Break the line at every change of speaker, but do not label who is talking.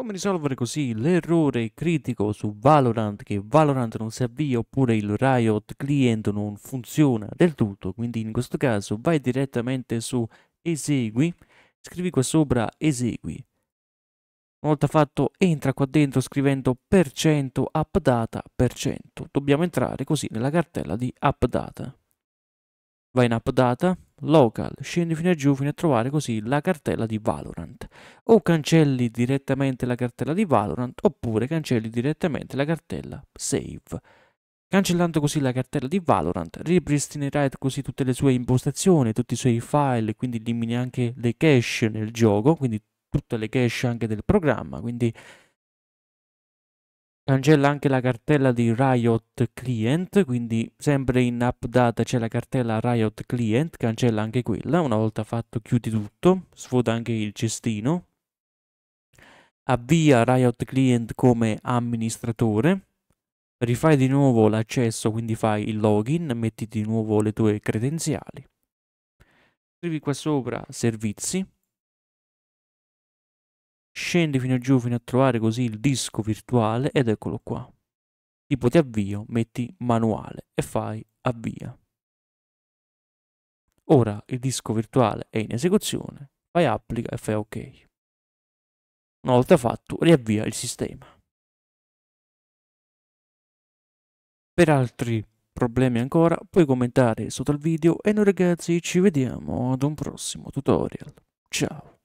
Come risolvere così l'errore critico su Valorant che Valorant non si avvia oppure il Riot Client non funziona del tutto? Quindi in questo caso vai direttamente su esegui, scrivi qua sopra esegui. Una volta fatto entra qua dentro scrivendo per cento appdata per cento. Dobbiamo entrare così nella cartella di appdata. Vai in appdata, local, scendi fino a giù fino a trovare così la cartella di Valorant. O cancelli direttamente la cartella di Valorant oppure cancelli direttamente la cartella save. Cancellando così la cartella di Valorant, ripristinerai così tutte le sue impostazioni, tutti i suoi file, quindi elimini anche le cache nel gioco, quindi tutte le cache anche del programma, quindi Cancella anche la cartella di Riot Client, quindi sempre in AppData c'è la cartella Riot Client, cancella anche quella, una volta fatto chiudi tutto, svuota anche il cestino, avvia Riot Client come amministratore, rifai di nuovo l'accesso, quindi fai il login, metti di nuovo le tue credenziali, scrivi qua sopra servizi, scendi fino giù fino a trovare così il disco virtuale ed eccolo qua. Tipo ti avvio, metti manuale e fai avvia. Ora il disco virtuale è in esecuzione, fai applica e fai ok. Una volta fatto riavvia il sistema. Per altri problemi ancora puoi commentare sotto al video e noi ragazzi ci vediamo ad un prossimo tutorial. Ciao!